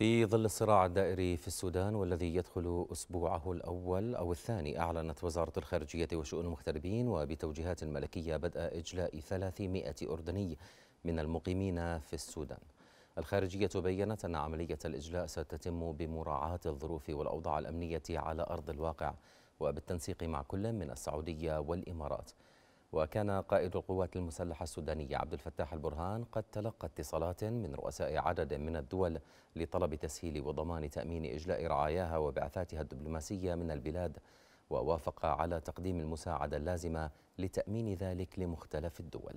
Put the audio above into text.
في ظل الصراع الدائري في السودان والذي يدخل أسبوعه الأول أو الثاني أعلنت وزارة الخارجية وشؤون المغتربين وبتوجيهات ملكية بدء إجلاء 300 أردني من المقيمين في السودان الخارجية بيّنت أن عملية الإجلاء ستتم بمراعاة الظروف والأوضاع الأمنية على أرض الواقع وبالتنسيق مع كل من السعودية والإمارات وكان قائد القوات المسلحة السودانية عبد الفتاح البرهان قد تلقى اتصالات من رؤساء عدد من الدول لطلب تسهيل وضمان تأمين إجلاء رعاياها وبعثاتها الدبلوماسية من البلاد ووافق على تقديم المساعدة اللازمة لتأمين ذلك لمختلف الدول